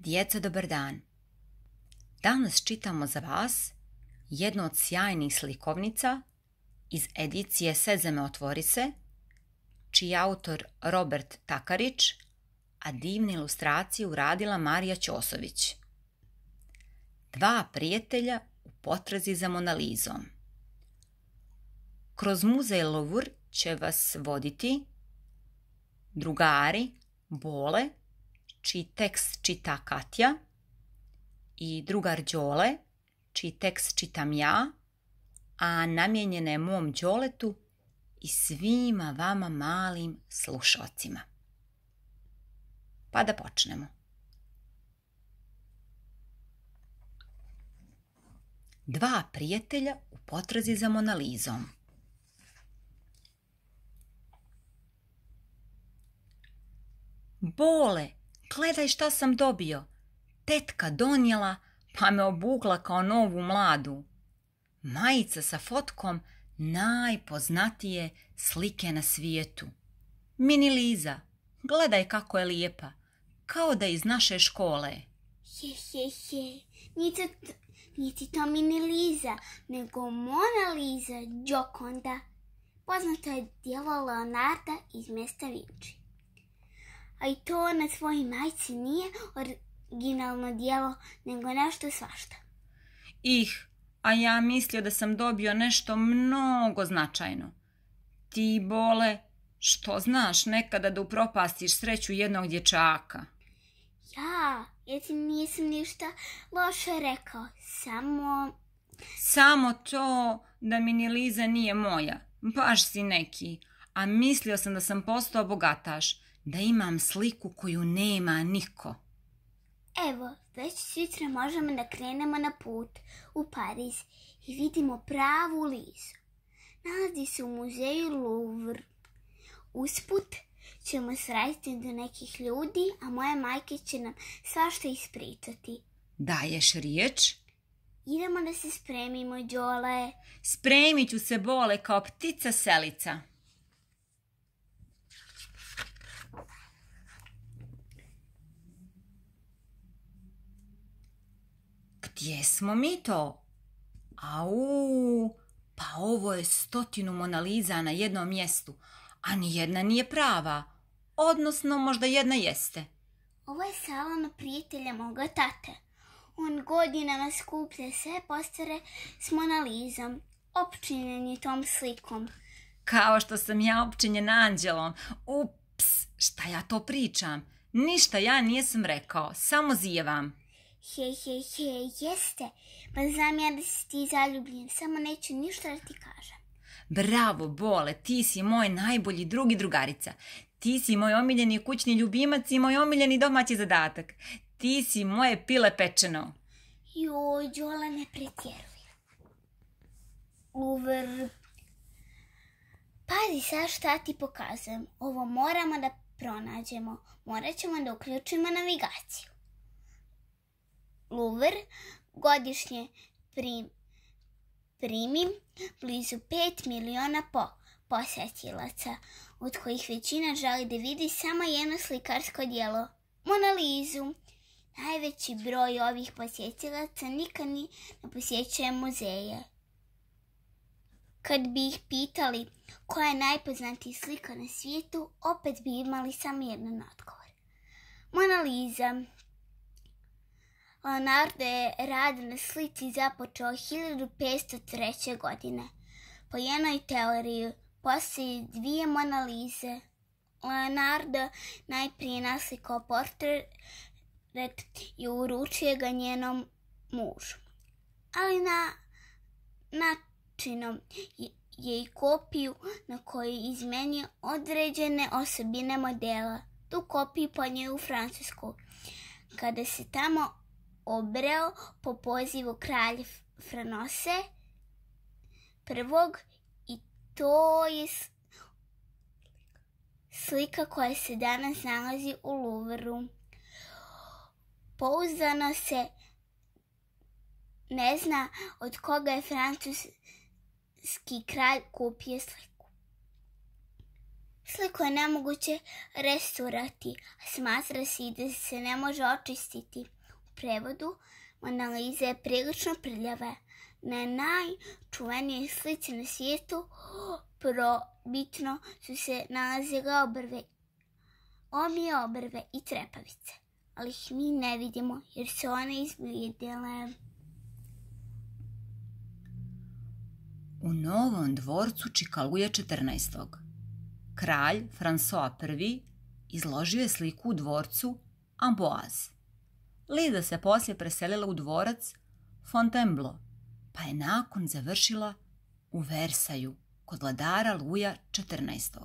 Djeca, dobar dan. Danas čitamo za vas jednu od sjajnih slikovnica iz edicije Sezeme otvori se, čiji autor Robert Takarić, a divne ilustracije uradila Marija Ćosović. Dva prijatelja u potrazi za Monalizom. Kroz muzej Lovur će vas voditi drugari Bole čiji tekst čita Katja i drugar Đole, čiji tekst čitam ja, a namijenjena je mom Đoletu i svima vama malim slušalcima. Pa da počnemo. Dva prijatelja u potrazi za Monalizom. Bole, Gledaj šta sam dobio. Tetka donijela, pa me obukla kao novu mladu. Majica sa fotkom najpoznatije slike na svijetu. Mini Liza, gledaj kako je lijepa, kao da iz naše škole. He, he, he. Niti, niti to mini Liza, nego Mona Liza Džokonda. Poznata je djelo Leonarda iz mjesta Vinci a i to na svojoj majci nije originalno dijelo, nego nešto svašta. Ih, a ja mislio da sam dobio nešto mnogo značajno. Ti, bole, što znaš nekada da upropastiš sreću jednog dječaka? Ja, ja ti nisam ništa loše rekao, samo... Samo to da mi ni Liza nije moja, baš si neki, a mislio sam da sam postao bogataš da imam sliku koju nema niko. Evo, već sutra možemo da krenemo na put u Pariz i vidimo pravu lizu. Nalazi se u muzeju Louvre. Usput ćemo sraditi do nekih ljudi, a moja majke će nam svašta ispričati. Daješ riječ? Idemo da se spremimo, Đole. Spremit ću se, Bole, kao ptica selica. Gdje smo mi to? Au, pa ovo je stotinu monaliza na jednom mjestu, a ni jedna nije prava. Odnosno, možda jedna jeste. Ovo je salon prijatelja moga tate. On godinama skuplja sve postare s monalizom. Opčinjen tom slikom. Kao što sam ja opčinjen anđelom. Ups, šta ja to pričam? Ništa ja nisam rekao, samo zijevam he, he, he, jeste. Pa znam ja da si ti zaljubljen, samo neću ništa da ti kažem. Bravo, Bole, ti si moj najbolji drugi drugarica. Ti si moj omiljeni kućni ljubimac i moj omiljeni domaći zadatak. Ti si moje pile pečeno. Joj, Đola, ne pretjeruj. Uvr. Pazi sad šta ti pokazujem. Ovo moramo da pronađemo. Morat ćemo da uključimo navigaciju. Luvr godišnje prim, primi blizu 5 miliona po, posjetilaca, od kojih većina žali da vidi samo jedno slikarsko dijelo, Monalizu. Najveći broj ovih posjetilaca nikad ni ne posjećuje muzeje. Kad bi ih pitali koja je najpoznatiji slika na svijetu, opet bi imali samo jedan odgovor. Monaliza. Leonardo je rad na slici započeo 1503. godine. Po jednoj teoriji poslije dvije monalize. Leonardo najprije naslikao portret i uručio ga njenom mužu. Ali na načinom je i kopiju na kojoj izmenio određene osobine modela. Tu kopiju ponio u Francusku. Kada se tamo obreo po pozivu kralja Franose prvog i to je slika koja se danas nalazi u Louvru. Pouzdano se ne zna od koga je francuski kralj kupio sliku. Sliku je nemoguće restaurati. a smatra se i da se ne može očistiti prevodu analize prilično prljave. Na najčuvenijih slice na svijetu probitno su se nalazile obrve, omije obrve i trepavice, ali ih mi ne vidimo jer se one izblijedile. U novom dvorcu Čikaluje 14. Kralj François I izložio je sliku u dvorcu Amboise Lida se poslije preselila u dvorac Fontainebleau, pa je nakon završila u Versaju kod vladara Luja 14.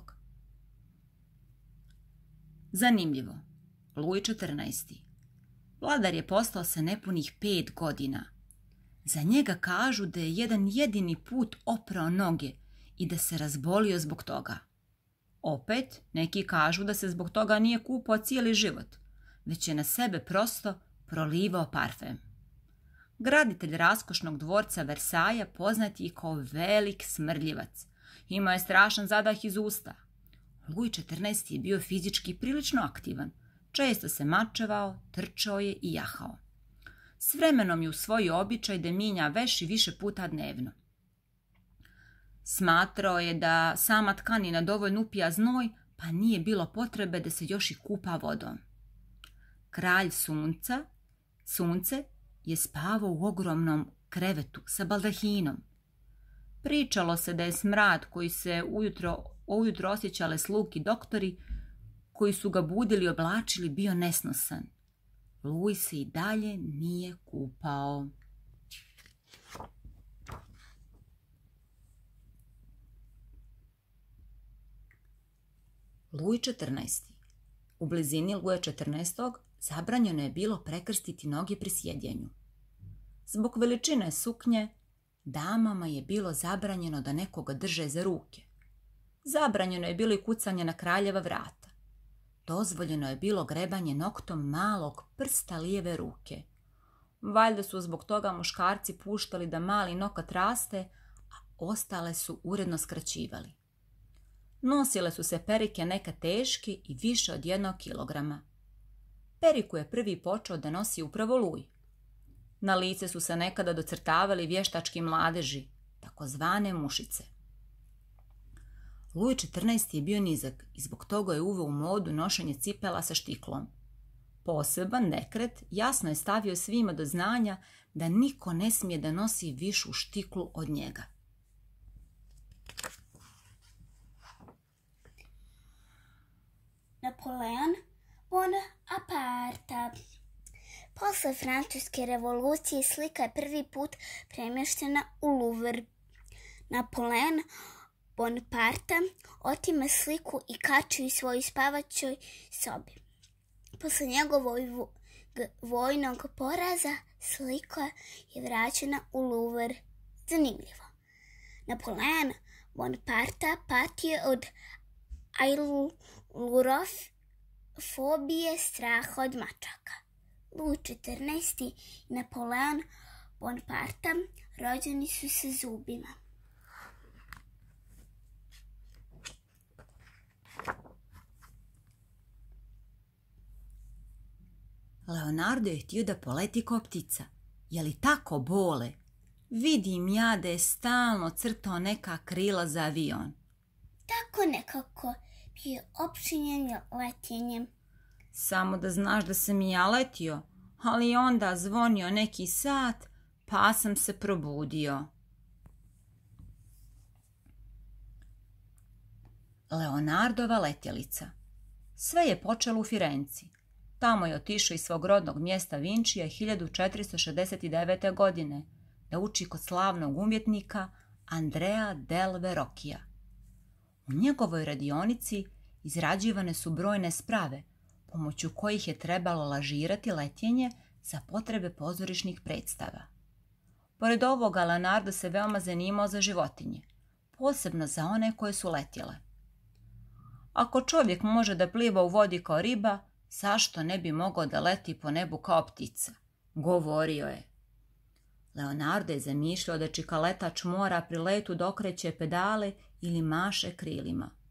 Zanimljivo, Luj 14 Vladar je postao sa nepunih pet godina. Za njega kažu da je jedan jedini put oprao noge i da se razbolio zbog toga. Opet, neki kažu da se zbog toga nije kupao cijeli život, već je na sebe prosto prolivao parfem. Graditelj raskošnog dvorca Versaja poznat je kao velik smrljivac. Imao je strašan zadah iz usta. Luj XIV. je bio fizički prilično aktivan. Često se mačevao, trčao je i jahao. S vremenom je usvojio običaj da minja veš i više puta dnevno. Smatrao je da sama tkanina dovoljno upija znoj, pa nije bilo potrebe da se još i kupa vodom. Kralj sunca Sunce je spavao u ogromnom krevetu sa baldahinom. Pričalo se da je smrad koji se ujutro, ujutro osjećale sluki doktori koji su ga budili i oblačili bio nesnosan. Luj se i dalje nije kupao. Luj 14. U blizini Luja 14 zabranjeno je bilo prekrstiti noge pri sjedjenju. Zbog veličine suknje, damama je bilo zabranjeno da nekoga drže za ruke. Zabranjeno je bilo i kucanje na kraljeva vrata. Dozvoljeno je bilo grebanje noktom malog prsta lijeve ruke. Valjda su zbog toga muškarci puštali da mali nokat raste, a ostale su uredno skraćivali. Nosile su se perike neka teški i više od jednog kilograma – periku je prvi počeo da nosi upravo Luj. Na lice su se nekada docrtavali vještački mladeži, takozvane mušice. Luj 14. je bio nizak i zbog toga je uveo u modu nošenje cipela sa štiklom. Poseban nekret jasno je stavio svima do znanja da niko ne smije da nosi višu štiklu od njega. Napoleon ona aparta. Posle francuske revolucije slika je prvi put premještena u Louvre. Napoleon Bonaparte otima sliku i kači u svojoj spavaćoj sobi. Posle njegovog vojnog poraza slika je vraćena u Louvre. Zanimljivo. Napoleon Bonaparte patio od Ailurofi Fobije strah od mačaka. Luj 14. i Napoleon Bonparta rođeni su se zubima. Leonardo je htio da poleti koptica. Je li tako bole? Vidim ja da je stalno crtao neka krila za avion. Tako nekako je opšinjen letjenjem samo da znaš da sam i ja letio, ali onda zvonio neki sat, pa sam se probudio. Leonardova letjelica Sve je počelo u Firenci. Tamo je otišao iz svog rodnog mjesta Vinčija 1469. godine da uči kod slavnog umjetnika Andrea del Verrocchia. U njegovoj radionici izrađivane su brojne sprave – pomoću kojih je trebalo lažirati letjenje za potrebe pozorišnih predstava. Pored ovoga, Leonardo se veoma zanimao za životinje, posebno za one koje su letjele. Ako čovjek može da pliva u vodi kao riba, zašto ne bi mogao da leti po nebu kao ptica? Govorio je. Leonardo je zamišljao da čikaletač mora pri letu dokreće pedale ili maše krilima –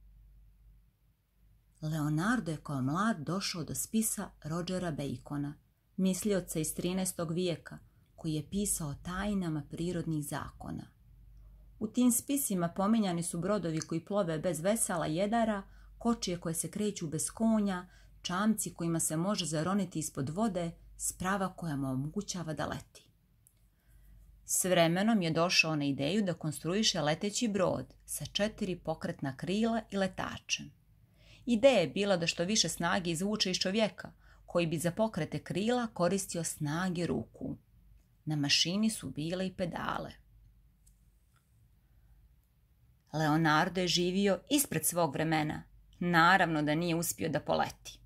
Leonardo je kao mlad došao do spisa Rodgera Bacona, mislioca iz 13. vijeka, koji je pisao o tajnama prirodnih zakona. U tim spisima pominjani su brodovi koji plove bez vesala jedara, kočije koje se kreću bez konja, čamci kojima se može zaroniti ispod vode, sprava koja mu omogućava da leti. S vremenom je došao na ideju da konstruiše leteći brod sa četiri pokretna krila i letačem. Ideja je bila da što više snage izvuče iz čovjeka, koji bi za pokrete krila koristio snage ruku. Na mašini su bile i pedale. Leonardo je živio ispred svog vremena. Naravno da nije uspio da poleti.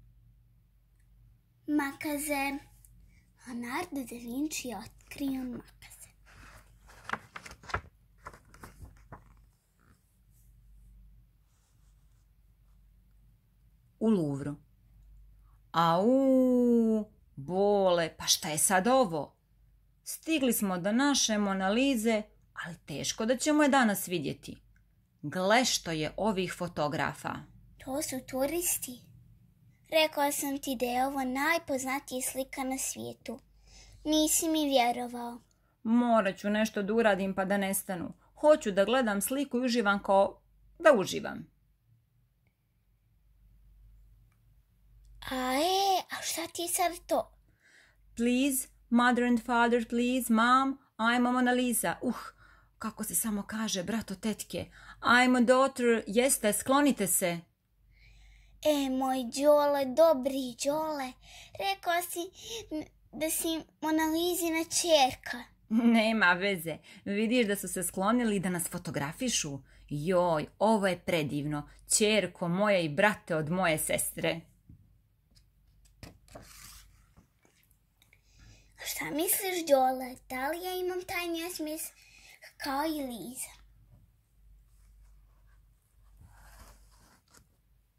Makaze. Leonardo da Vinci je otkrio makaze. u Au, bole, pa šta je sad ovo? Stigli smo do naše Monalize, ali teško da ćemo je danas vidjeti. Gle što je ovih fotografa. To su turisti. Rekao sam ti da je ovo najpoznatija slika na svijetu. Nisi mi vjerovao. Morat ću nešto da uradim pa da nestanu. Hoću da gledam sliku i uživam kao da uživam. A e, a šta ti sad to? Please, mother and father, please, mom, I'm Mona Lisa. Uh, kako se samo kaže, brato tetke. I'm a daughter, jeste, sklonite se. E, moj džole, dobri džole, rekao si da si Lizina čerka. Nema veze, vidiš da su se sklonili da nas fotografišu. Joj, ovo je predivno, čerko moja i brate od moje sestre. Šta misliš, Đole? Da li ja imam taj nesmis kao i Liza?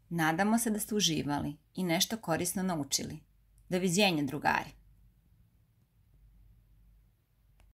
Nadamo se da ste uživali i nešto korisno naučili. vizijenja, drugari!